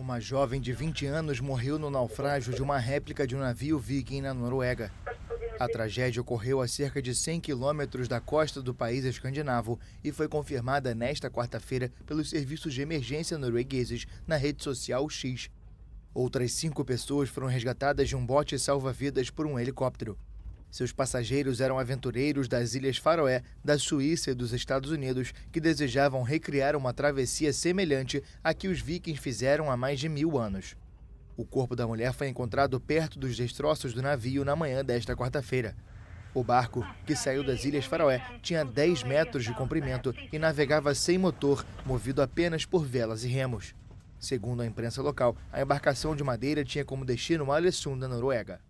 Uma jovem de 20 anos morreu no naufrágio de uma réplica de um navio viking na Noruega. A tragédia ocorreu a cerca de 100 quilômetros da costa do país escandinavo e foi confirmada nesta quarta-feira pelos serviços de emergência noruegueses na rede social X. Outras cinco pessoas foram resgatadas de um bote salva-vidas por um helicóptero. Seus passageiros eram aventureiros das Ilhas Faroé, da Suíça e dos Estados Unidos, que desejavam recriar uma travessia semelhante à que os vikings fizeram há mais de mil anos. O corpo da mulher foi encontrado perto dos destroços do navio na manhã desta quarta-feira. O barco, que saiu das Ilhas Faroé, tinha 10 metros de comprimento e navegava sem motor, movido apenas por velas e remos. Segundo a imprensa local, a embarcação de madeira tinha como destino Alessund, na Noruega.